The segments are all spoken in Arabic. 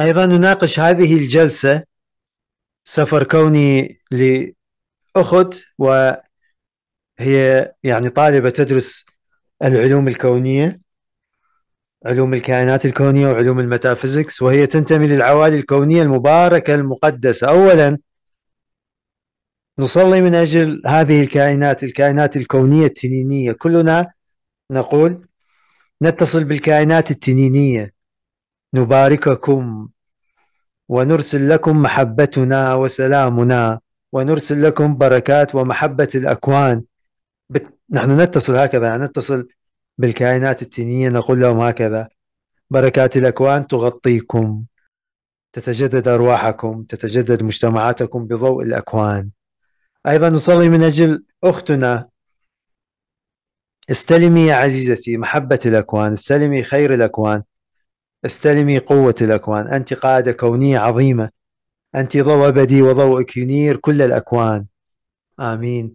أيضا نناقش هذه الجلسة سفر كوني لأخت وهي يعني طالبة تدرس العلوم الكونية علوم الكائنات الكونية وعلوم الميتافيزيكس وهي تنتمي للعوالي الكونية المباركة المقدسة أولا نصلي من أجل هذه الكائنات الكائنات الكونية التنينية كلنا نقول نتصل بالكائنات التنينية نبارككم ونرسل لكم محبتنا وسلامنا ونرسل لكم بركات ومحبة الأكوان بت... نحن نتصل هكذا يعني نتصل بالكائنات التينية نقول لهم هكذا بركات الأكوان تغطيكم تتجدد أرواحكم تتجدد مجتمعاتكم بضوء الأكوان أيضا نصلي من أجل أختنا استلمي يا عزيزتي محبة الأكوان استلمي خير الأكوان استلمي قوة الأكوان أنت قاعدة كونية عظيمة أنت ضوء أبدي وضوءك ينير كل الأكوان آمين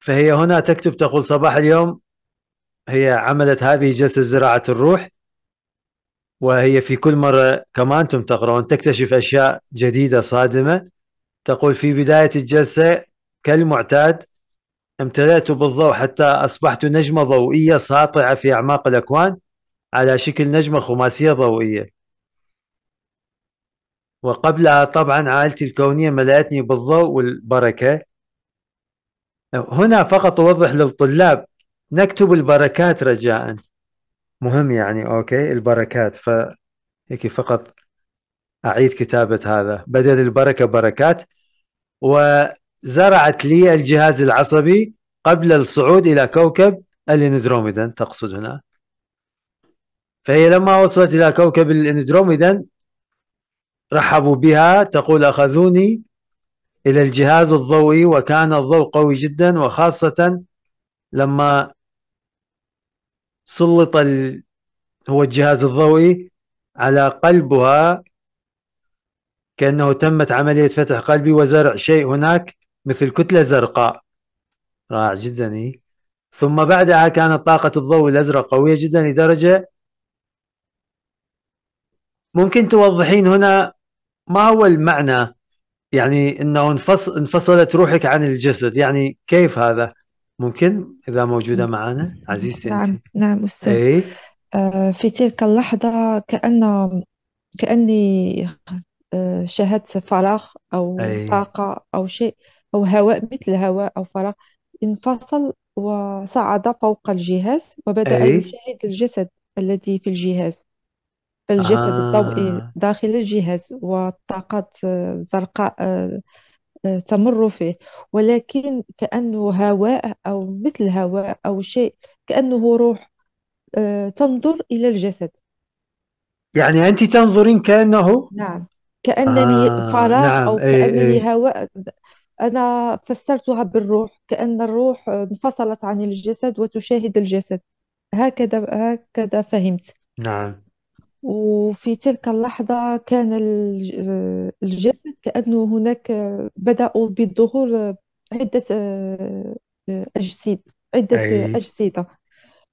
فهي هنا تكتب تقول صباح اليوم هي عملت هذه جلسة زراعة الروح وهي في كل مرة كما أنتم تقرأون تكتشف أشياء جديدة صادمة تقول في بداية الجلسة كالمعتاد امتلأت بالضوء حتى أصبحت نجمة ضوئية ساطعة في أعماق الأكوان على شكل نجمة خماسية ضوئية وقبلها طبعا عائلتي الكونية ملأتني بالضوء والبركة هنا فقط أوضح للطلاب نكتب البركات رجاء مهم يعني أوكي البركات ف هيك فقط أعيد كتابة هذا بدل البركة بركات وزرعت لي الجهاز العصبي قبل الصعود إلى كوكب الاندروميدا تقصد هنا فهي لما وصلت إلى كوكب الإندروميدا رحبوا بها تقول أخذوني إلى الجهاز الضوئي وكان الضوء قوي جدا وخاصة لما سلط ال... هو الجهاز الضوئي على قلبها كأنه تمت عملية فتح قلبي وزرع شيء هناك مثل كتلة زرقاء رائع جدا إيه؟ ثم بعدها كانت طاقة الضوء الأزرق قوية جدا لدرجة ممكن توضحين هنا ما هو المعنى يعني انه انفصل انفصلت روحك عن الجسد يعني كيف هذا ممكن اذا موجوده نعم. معنا عزيزتي نعم انت. نعم, نعم، استاذ أي؟ آه، في تلك اللحظه كان كاني آه، شاهدت فراغ او أي. طاقه او شيء او هواء مثل هواء او فراغ انفصل وصعد فوق الجهاز وبدا إيه. يشاهد الجسد الذي في الجهاز فالجسد الضوئي آه. داخل الجهاز والطاقات الزرقاء آه، آه، تمر فيه ولكن كأنه هواء أو مثل هواء أو شيء كأنه روح آه، تنظر إلى الجسد يعني أنت تنظرين كأنه نعم كأنني آه. فراغ نعم أو إيه، كأنني إيه. هواء أنا فسرتها بالروح كأن الروح انفصلت عن الجسد وتشاهد الجسد هكذا هكذا فهمت نعم وفي تلك اللحظة كان الجسد كأنه هناك بدأوا بالظهور عدة آه، أجسيد عدة أي.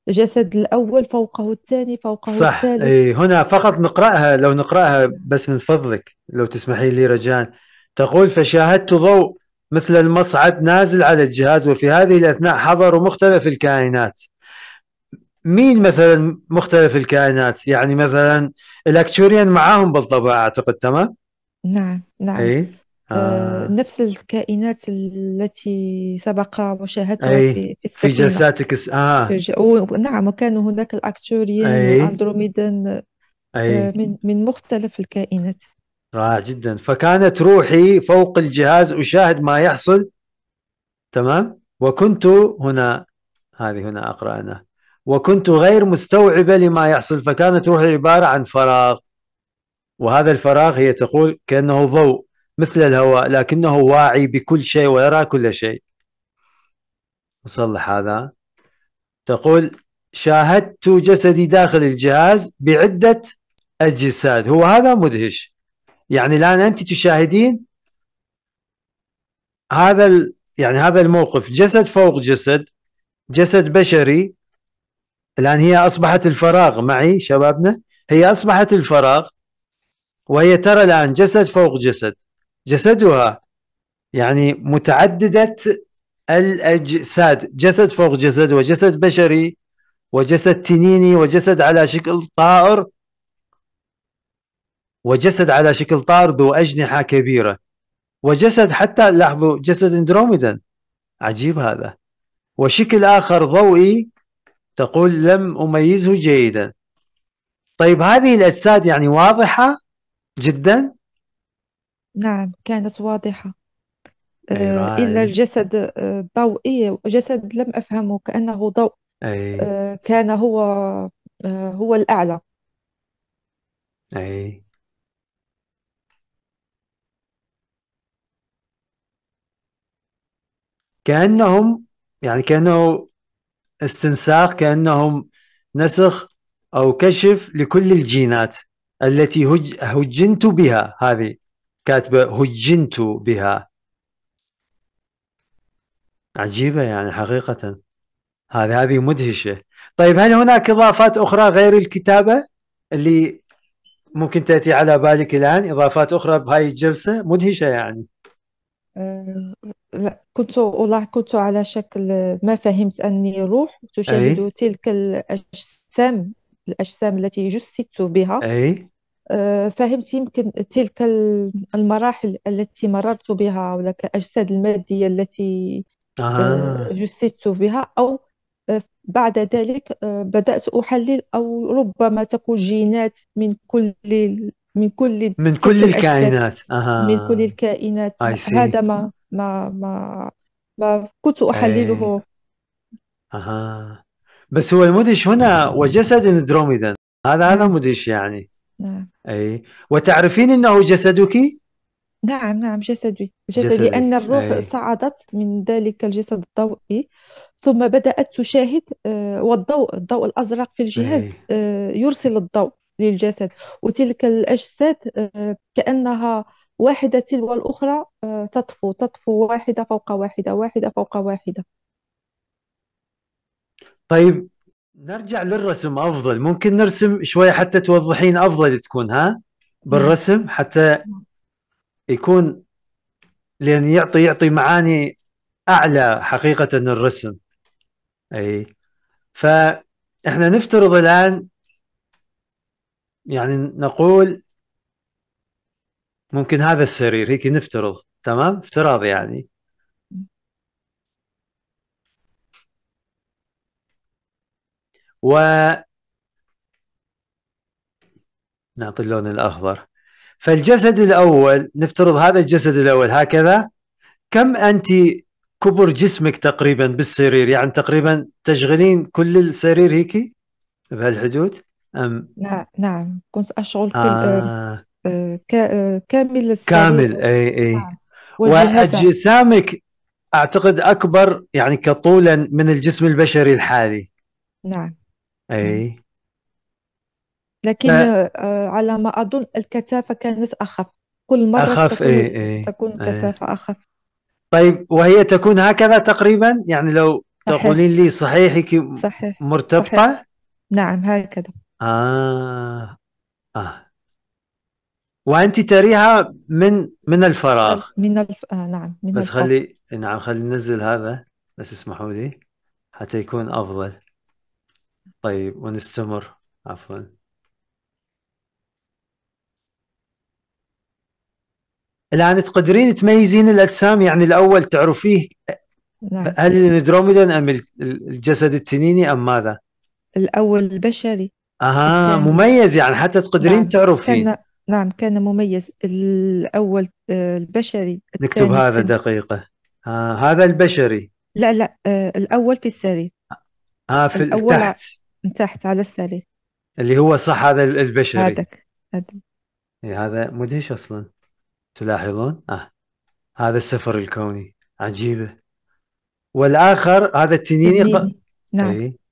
جسد الأول فوقه الثاني فوقه صح. الثالث أي هنا فقط نقرأها لو نقرأها بس من فضلك لو تسمحي لي رجاء تقول فشاهدت ضوء مثل المصعد نازل على الجهاز وفي هذه الأثناء حضروا مختلف الكائنات مين مثلا مختلف الكائنات يعني مثلا الاكتوريان معاهم بالطبع اعتقد تمام نعم نعم اي آه. آه. نفس الكائنات التي سبق مشاهدتها في في, في جلساتك اه في ج... نعم وكان هناك الاكتوريان اندروميدان آه من من مختلف الكائنات رائع جدا فكانت روحي فوق الجهاز اشاهد ما يحصل تمام وكنت هنا هذه هنا اقرا انا وكنت غير مستوعبة لما يحصل فكانت روحي عبارة عن فراغ وهذا الفراغ هي تقول كأنه ضوء مثل الهواء لكنه واعي بكل شيء ويرى كل شيء وصلح هذا تقول شاهدت جسدي داخل الجهاز بعدة أجساد هو هذا مدهش يعني الآن أنت تشاهدين هذا يعني هذا الموقف جسد فوق جسد جسد بشري الآن هي أصبحت الفراغ معي شبابنا هي أصبحت الفراغ وهي ترى الآن جسد فوق جسد جسدها يعني متعددة الأجساد جسد فوق جسد وجسد بشري وجسد تنيني وجسد على شكل طائر وجسد على شكل طائر ذو أجنحة كبيرة وجسد حتى لاحظوا جسد اندروميدا عجيب هذا وشكل آخر ضوئي تقول لم أميزه جيدا طيب هذه الأجساد يعني واضحة جدا نعم كانت واضحة أيوة. إلا الجسد الضوئي آه، إيه، جسد لم أفهمه كأنه ضوء أيوة. كان هو هو الأعلى أي كأنهم يعني كأنه استنساخ كأنهم نسخ أو كشف لكل الجينات التي هج هجنت بها هذه كاتبة هجنت بها عجيبة يعني حقيقة هذه هذه مدهشة طيب هل هناك إضافات أخرى غير الكتابة اللي ممكن تأتي على بالك الآن إضافات أخرى بهاي الجلسة مدهشة يعني لا كنت والله كنت على شكل ما فهمت أني روح أي تشاهد تلك الأجسام الأجسام التي جسدت بها أي آه، فهمت يمكن تلك المراحل التي مررت بها أو الأجساد المادية التي آه،, آه، جسدت بها أو آه، بعد ذلك بدأت أحلل أو ربما تكون جينات من كل من كل من كل الكائنات أها. من كل الكائنات هذا ما ما ما ما كنت إيه. أحلله أها بس هو المدهش هنا وجسد اندروميدا هذا هذا نعم. مدهش يعني نعم أي وتعرفين أنه جسدك؟ نعم نعم جسدي جسدي لان الروح أي. صعدت من ذلك الجسد الضوئي ثم بدأت تشاهد آه، والضوء الضوء الأزرق في الجهاز أي. آه، يرسل الضوء للجسد وتلك الأجساد آه، كأنها واحدة تلو الأخرى آه، تطفو تطفو واحدة فوق واحدة واحدة فوق واحدة طيب نرجع للرسم أفضل ممكن نرسم شوية حتى توضحين أفضل تكون ها بالرسم نعم. حتى يكون لأن يعطي يعطي معاني أعلى حقيقة الرسم أي فإحنا نفترض الآن يعني نقول ممكن هذا السرير هيك نفترض تمام افتراض يعني و نعطي اللون الأخضر فالجسد الأول نفترض هذا الجسد الأول هكذا كم أنت كبر جسمك تقريبا بالسرير يعني تقريبا تشغلين كل السرير هيك بهالحدود أم نعم نعم كنت أشعر كل آه, آه،, آه، كامل السرير كامل أي أي نعم. وأجسامك أعتقد أكبر يعني كطولا من الجسم البشري الحالي نعم أي نعم. لكن ف... آه، على ما أظن الكثافة كانت أخف كل مرة أخف تكون, أي أي تكون كثافة أخف طيب وهي تكون هكذا تقريبا يعني لو صحيح. تقولين لي صحيحك صحيح مرتبطة صحيح. نعم هكذا آه آه وأنت تريها من من الفراغ من الف... آه نعم من بس الفراغ خلي نعم خلي ننزل هذا بس اسمحوا لي حتى يكون أفضل طيب ونستمر عفوا الآن تقدرين تميزين الأجسام يعني الأول تعرفيه نعم هل الاندروميدا أم الجسد التنيني أم ماذا؟ الأول البشري اها مميز يعني حتى تقدرين نعم. تعرفي كان... نعم كان مميز الاول آه، البشري نكتب هذا دقيقه آه هذا البشري لا لا آه الاول في الثري اه في الأول تحت تحت على الثري اللي هو صح هذا البشري هذاك هذا إيه، مدهش اصلا تلاحظون اه هذا السفر الكوني عجيبه والاخر هذا التنيني, التنيني. ق... نعم إيه.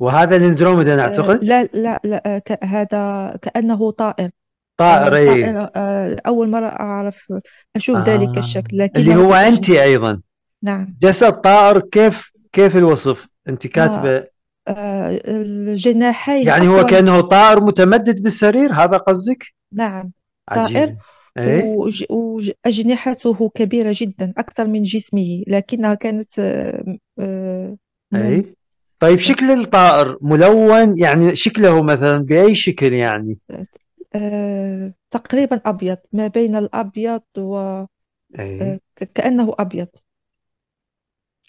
وهذا الاندروميدا آه، نعتقد لا لا لا آه، ك... هذا كأنه طائر طائر يعني اي آه، أول مرة أعرف أشوف آه. ذلك الشكل لكن اللي هو أنت أيضا نعم جسد طائر كيف كيف الوصف؟ أنت كاتبة آه. الجناحين يعني هو كأنه طائر متمدد بالسرير هذا قصدك؟ نعم عجيب. طائر إيه. وأجنحته كبيرة جدا أكثر من جسمه لكنها كانت أي طيب شكل الطائر ملون يعني شكله مثلا باي شكل يعني أه تقريبا ابيض ما بين الابيض و آه، أي. كانه ابيض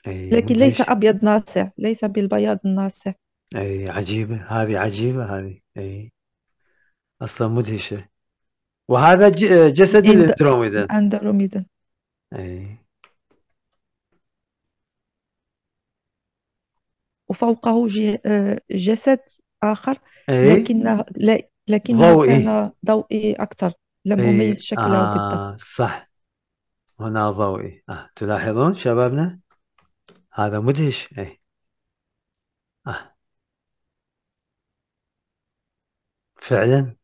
أي لكن ليس ابيض ناصع ليس بالبياض الناصع اي عجيبه هذه عجيبه هذه اي اصلا مدهشه وهذا جسد الاندروميدا اندروميدا اي وفوقه آه، جسد آخر إيه. لكن لكنه ضوئي كان ضوئي أكثر لم أميز إيه. شكله آه بالضبط صح هنا ضوئي آه. تلاحظون شبابنا هذا مدهش أي آه. فعلا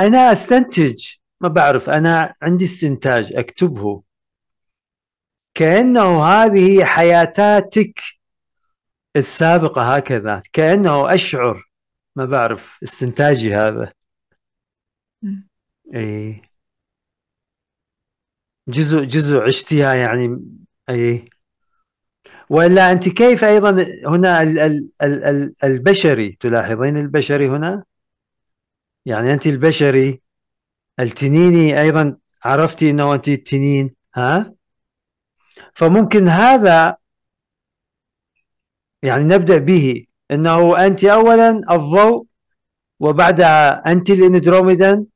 انا استنتج ما بعرف انا عندي استنتاج اكتبه كانه هذه حياتاتك السابقه هكذا كانه اشعر ما بعرف استنتاجي هذا اي جزء جزء عشتيها يعني اي ولا انت كيف ايضا هنا ال ال ال البشري تلاحظين البشري هنا يعني انت البشري التنيني ايضا عرفتي انه انت التنين ها فممكن هذا يعني نبدا به انه انت اولا الضوء وبعدها انت الاندروميدان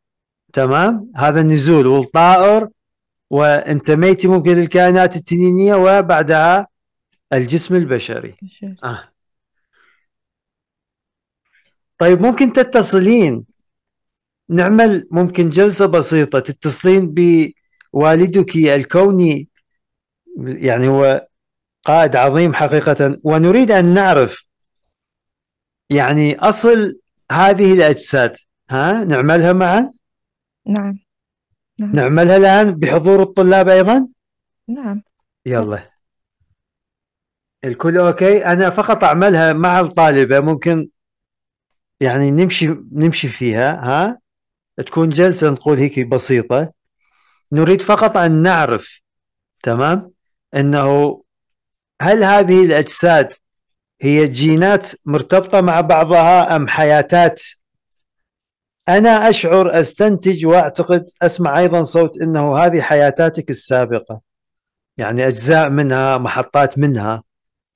تمام هذا النزول والطائر وانتميتي ممكن للكائنات التنينيه وبعدها الجسم البشري آه. طيب ممكن تتصلين نعمل ممكن جلسة بسيطة تتصلين بوالدك الكوني يعني هو قائد عظيم حقيقة ونريد أن نعرف يعني أصل هذه الأجساد ها نعملها معا نعم. نعم نعملها الآن بحضور الطلاب أيضا نعم يلا الكل أوكي أنا فقط أعملها مع الطالبة ممكن يعني نمشي نمشي فيها ها تكون جلسه نقول هيك بسيطه نريد فقط ان نعرف تمام انه هل هذه الاجساد هي جينات مرتبطه مع بعضها ام حياتات انا اشعر استنتج واعتقد اسمع ايضا صوت انه هذه حياتاتك السابقه يعني اجزاء منها محطات منها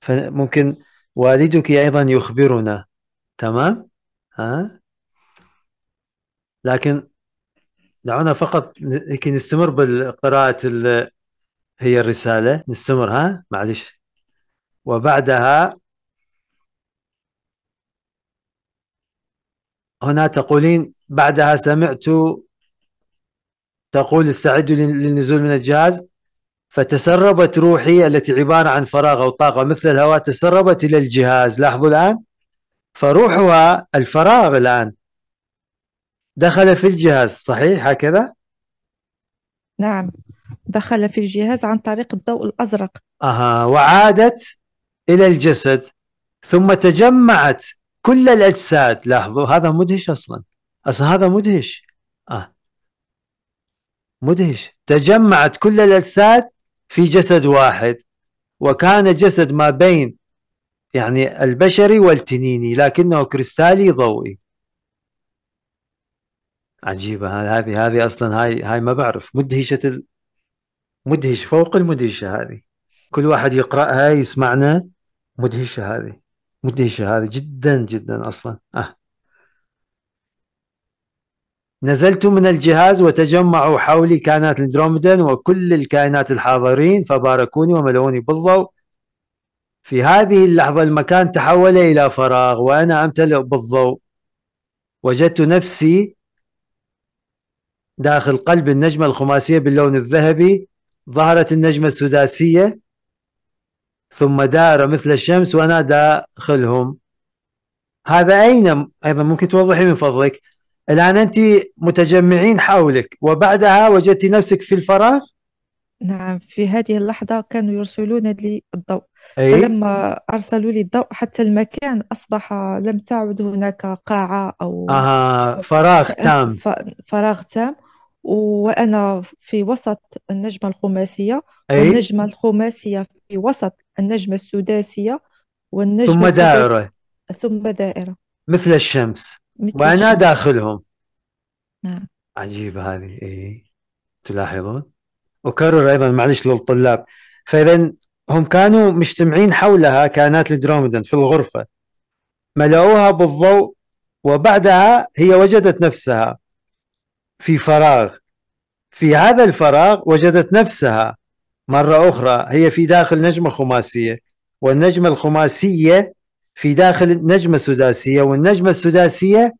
فممكن والدك ايضا يخبرنا تمام ها لكن دعونا فقط يمكن نستمر بالقراءة هي الرسالة نستمر ها معلش وبعدها هنا تقولين بعدها سمعت تقول استعدوا للنزول من الجهاز فتسربت روحي التي عبارة عن فراغ أو طاقة مثل الهواء تسربت إلى الجهاز لاحظوا الآن فروحها الفراغ الآن دخل في الجهاز صحيح هكذا؟ نعم دخل في الجهاز عن طريق الضوء الأزرق أها وعادت إلى الجسد ثم تجمعت كل الأجساد لاحظوا هذا مدهش أصلا أصلا هذا مدهش آه. مدهش تجمعت كل الأجساد في جسد واحد وكان جسد ما بين يعني البشري والتنيني لكنه كريستالي ضوئي عجيبه هذه هذه اصلا هاي هاي ما بعرف مدهشه ال... مدهش فوق المدهشه هذه كل واحد يقراها يسمعنا مدهشه هذه مدهشه هذه جدا جدا اصلا اه نزلت من الجهاز وتجمعوا حولي كائنات الاندروميدان وكل الكائنات الحاضرين فباركوني وملوني بالضوء في هذه اللحظة المكان تحول إلى فراغ وأنا أمتلئ بالضوء وجدت نفسي داخل قلب النجمة الخماسية باللون الذهبي ظهرت النجمة السداسية ثم دائرة مثل الشمس وأنا داخلهم هذا أين أيضا ممكن توضحي من فضلك الآن أنت متجمعين حولك وبعدها وجدت نفسك في الفراغ نعم في هذه اللحظة كانوا يرسلون لي الضوء أي؟ فلما أرسلوا لي الضوء حتى المكان أصبح لم تعد هناك قاعة أو أها فراغ تام فراغ تام وأنا في وسط النجمة الخماسية أي والنجمة الخماسية في وسط النجمة السداسية والنجمة ثم السداسية دائرة ثم دائرة مثل الشمس مثل وأنا الشمس داخلهم نعم عجيب هذه أي تلاحظون أكرر أيضا معلش للطلاب فإذا هم كانوا مجتمعين حولها كائنات الدرومدن في الغرفة ملؤوها بالضوء وبعدها هي وجدت نفسها في فراغ في هذا الفراغ وجدت نفسها مرة أخرى هي في داخل نجمة خماسية والنجمة الخماسية في داخل نجمة سداسية والنجمة السداسية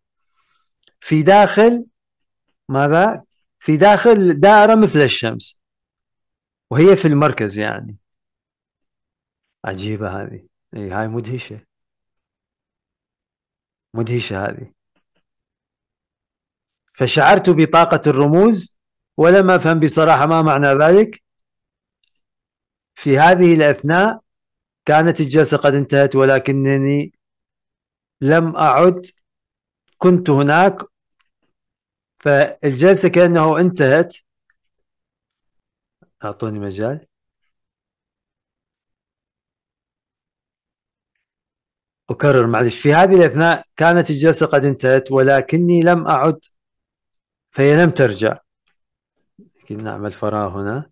في داخل ماذا؟ في داخل دائرة مثل الشمس وهي في المركز يعني عجيبة هذه إيه، هاي مدهشة مدهشة هذه فشعرت بطاقة الرموز ولم أفهم بصراحة ما معنى ذلك في هذه الأثناء كانت الجلسة قد انتهت ولكنني لم أعد كنت هناك فالجلسة كأنه انتهت أعطوني مجال أكرر معلش في هذه الأثناء كانت الجلسة قد انتهت ولكني لم أعد فهي لم ترجع نعمل فراغ هنا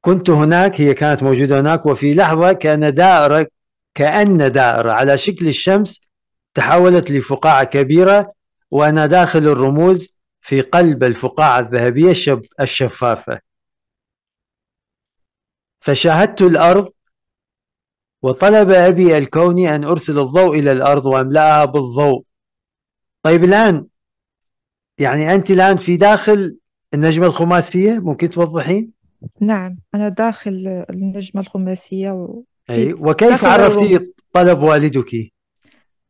كنت هناك هي كانت موجودة هناك وفي لحظة كان دائرة كأن دائرة على شكل الشمس تحولت لفقاعة كبيرة وأنا داخل الرموز في قلب الفقاعة الذهبية الشفافة فشاهدت الأرض وطلب أبي الكوني أن أرسل الضوء إلى الأرض وأملأها بالضوء طيب الآن يعني انت الان في داخل النجمه الخماسيه ممكن توضحين؟ نعم انا داخل النجمه الخماسيه و... أي. وكيف عرفتي طلب والدك؟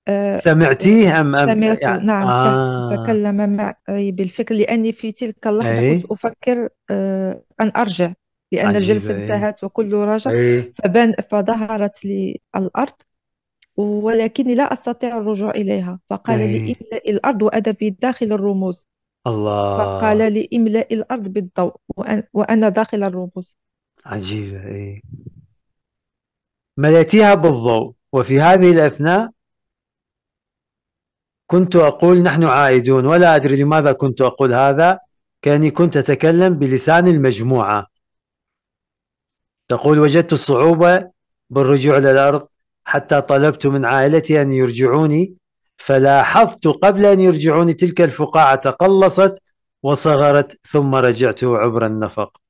آه، سمعتيه أم أم سمعت يعني... نعم آه. تكلم معي بالفكر لأني في تلك اللحظة أي. كنت أفكر آه أن أرجع لأن الجلسة انتهت وكله رجع فبان فظهرت لي الأرض ولكني لا أستطيع الرجوع إليها فقال لي إملأ الأرض وأنا داخل الرموز الله فقال لي إملأ الأرض بالضوء وأنا داخل الرموز عجيبة إيه ملأتيها بالضوء وفي هذه الأثناء كنت أقول نحن عائدون ولا أدري لماذا كنت أقول هذا كأني كنت أتكلم بلسان المجموعة تقول وجدت الصعوبة بالرجوع إلى الأرض حتى طلبت من عائلتي أن يرجعوني فلاحظت قبل أن يرجعوني تلك الفقاعة تقلصت وصغرت ثم رجعت عبر النفق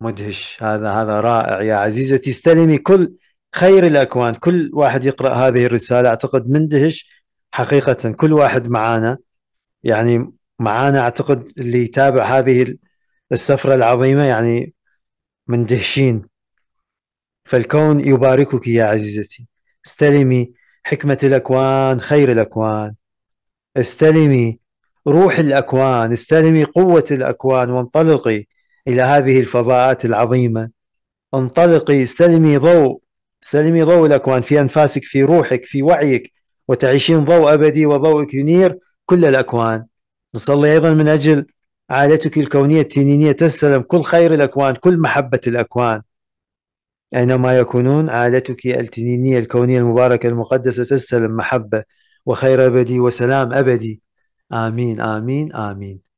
مدهش هذا هذا رائع يا عزيزتي استلمي كل خير الأكوان كل واحد يقرأ هذه الرسالة أعتقد مندهش حقيقة كل واحد معانا يعني معانا أعتقد اللي يتابع هذه السفرة العظيمة يعني مندهشين فالكون يباركك يا عزيزتي استلمي حكمة الأكوان خير الأكوان استلمي روح الأكوان استلمي قوة الأكوان وانطلقي إلى هذه الفضاءات العظيمة انطلقي استلمي ضوء استلمي ضوء الأكوان في أنفاسك في روحك في وعيك وتعيشين ضوء أبدي وضوءك ينير كل الأكوان نصلي أيضا من أجل عائلتك الكونية التنينية تستلم كل خير الأكوان كل محبة الأكوان أينما يكونون عادتك التنينية الكونية المباركة المقدسة تستلم محبة وخير أبدي وسلام أبدي آمين آمين آمين